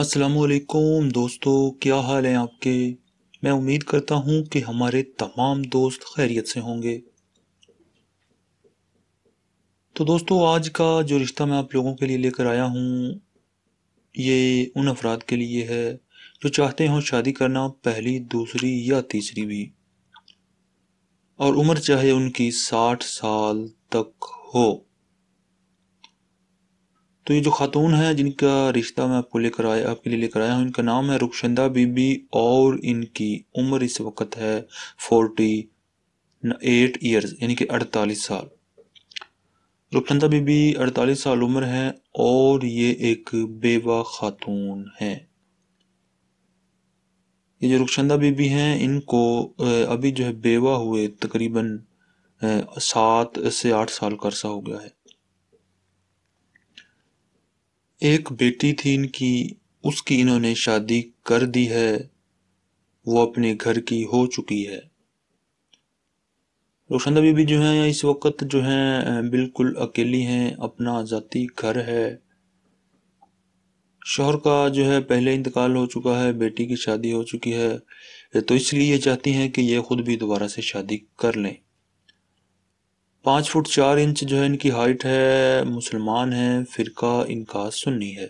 असलकुम दोस्तों क्या हाल है आपके मैं उम्मीद करता हूं कि हमारे तमाम दोस्त खैरियत से होंगे तो दोस्तों आज का जो रिश्ता मैं आप लोगों के लिए लेकर आया हूं ये उन अफराद के लिए है जो चाहते हों शादी करना पहली दूसरी या तीसरी भी और उम्र चाहे उनकी साठ साल तक हो तो ये जो खातून हैं जिनका रिश्ता मैं आपको लेकर आया आपके लिए लेकर आया हूँ इनका नाम है रुखशंदा बीबी और इनकी उम्र इस वक्त है फोर्टी एट ईयर्स यानी कि अड़तालीस साल रुखशंदा बीबी अड़तालीस साल उम्र है और ये एक बेवा खातून है ये जो रुखशंदा बीबी हैं इनको अभी जो है बेवा हुए तकरीबन सात से आठ साल का अरसा हो गया है एक बेटी थी इनकी उसकी इन्होंने शादी कर दी है वो अपने घर की हो चुकी है रोशन रोशनदा भी जो हैं इस वक्त जो हैं बिल्कुल अकेली हैं अपना जाति घर है शोहर का जो है पहले इंतकाल हो चुका है बेटी की शादी हो चुकी है तो इसलिए चाहती हैं कि ये ख़ुद भी दोबारा से शादी कर लें पाँच फुट चार इंच जो है इनकी हाइट है मुसलमान हैं फ़िरका इनका सुन्नी है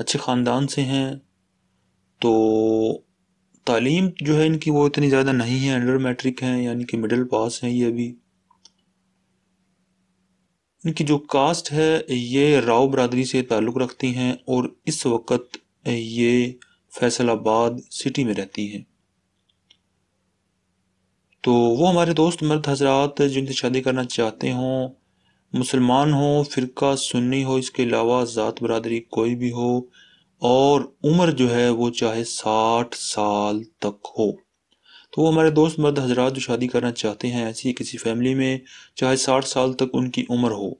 अच्छे ख़ानदान से हैं तो तालीम जो है इनकी वो इतनी ज़्यादा नहीं है अंडर मैट्रिक हैं यानी कि मिडिल पास हैं ये अभी इनकी जो कास्ट है ये राव बरदरी से ताल्लुक़ रखती हैं और इस वक्त ये फैसलाबाद सिटी में रहती हैं तो वो हमारे दोस्त मर्द हजरात जिनसे शादी करना चाहते हों मुसलमान हो फ़िरका सुन्नी हो इसके अलावा ज़ात बरदरी कोई भी हो और उम्र जो है वो चाहे साठ साल तक हो तो वो हमारे दोस्त मर्द हजरात जो शादी करना चाहते हैं ऐसी किसी फैमिली में चाहे साठ साल तक उनकी उम्र हो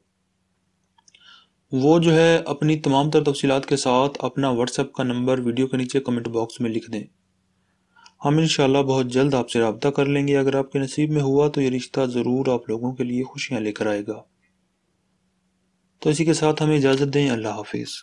वो जो है अपनी तमाम तर तफसीत के साथ अपना व्हाट्सएप का नंबर वीडियो के नीचे कमेंट बॉक्स में लिख दें हम इन बहुत जल्द आपसे रबता कर लेंगे अगर आपके नसीब में हुआ तो ये रिश्ता ज़रूर आप लोगों के लिए खुशियाँ लेकर आएगा तो इसी के साथ हमें इजाज़त दें अल्लाह हाफिज़